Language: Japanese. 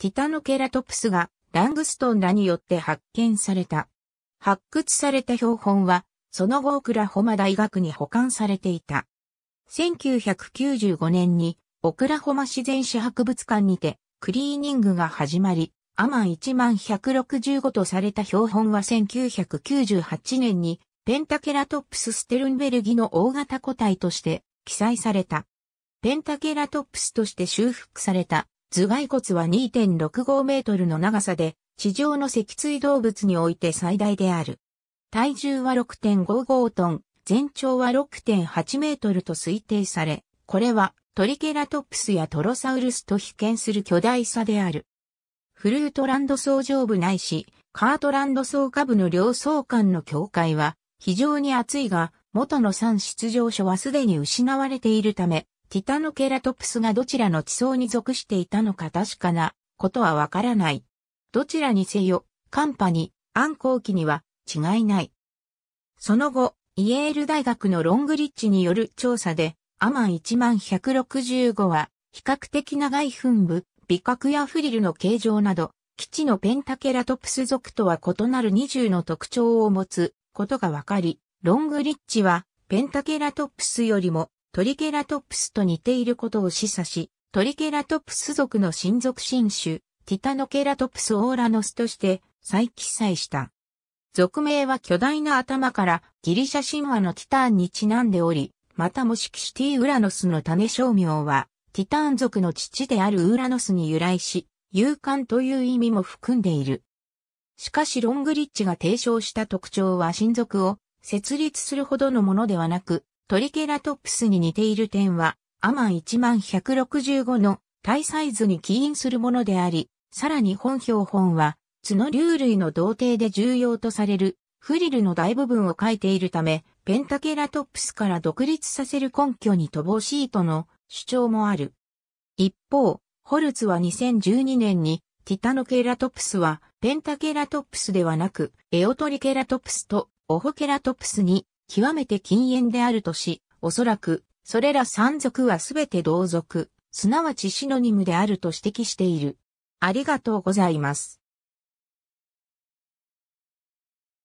ティタノケラトプスがラングストンらによって発見された。発掘された標本は、その後オクラホマ大学に保管されていた。1995年にオクラホマ自然史博物館にてクリーニングが始まり、アマン1万165とされた標本は1998年にペンタケラトプスステルンベルギの大型個体として記載された。ペンタケラトプスとして修復された頭蓋骨は2.65メートルの長さで、地上の脊椎動物において最大である。体重は6.55トン、全長は6.8メートルと推定され、これはトリケラトプスやトロサウルスと比肩する巨大さである。フルートランド層上部ないし、カートランド層下部の両層間の境界は非常に厚いが、元の3出場所はすでに失われているため、ティタノケラトプスがどちらの地層に属していたのか確かなことはわからない。どちらにせよ、カンニ、アンコウ期には違いない。その後、イエール大学のロングリッチによる調査で、アマン1165は、比較的長い噴部、美角やフリルの形状など、基地のペンタケラトプス属とは異なる20の特徴を持つことがわかり、ロングリッチはペンタケラトプスよりもトリケラトプスと似ていることを示唆し、トリケラトプス族の親族新種、ティタノケラトプスオーラノスとして再記載した。俗名は巨大な頭からギリシャ神話のティターンにちなんでおり、またもしキシティ・ウラノスの種商名は、ティターン族の父であるウラノスに由来し、勇敢という意味も含んでいる。しかしロングリッチが提唱した特徴は親族を設立するほどのものではなく、トリケラトプスに似ている点は、アマン1165の体サイズに起因するものであり、さらに本標本は、角竜類の童貞で重要とされる、フリルの大部分を書いているため、ペンタケラトプスから独立させる根拠に乏しいとの主張もある。一方、ホルツは2012年に、ティタノケラトプスは、ペンタケラトプスではなく、エオトリケラトプスとオホケラトプスに極めて禁煙であるとし、おそらく、それら三族はすべて同族、すなわちシノニムであると指摘している。ありがとうございます。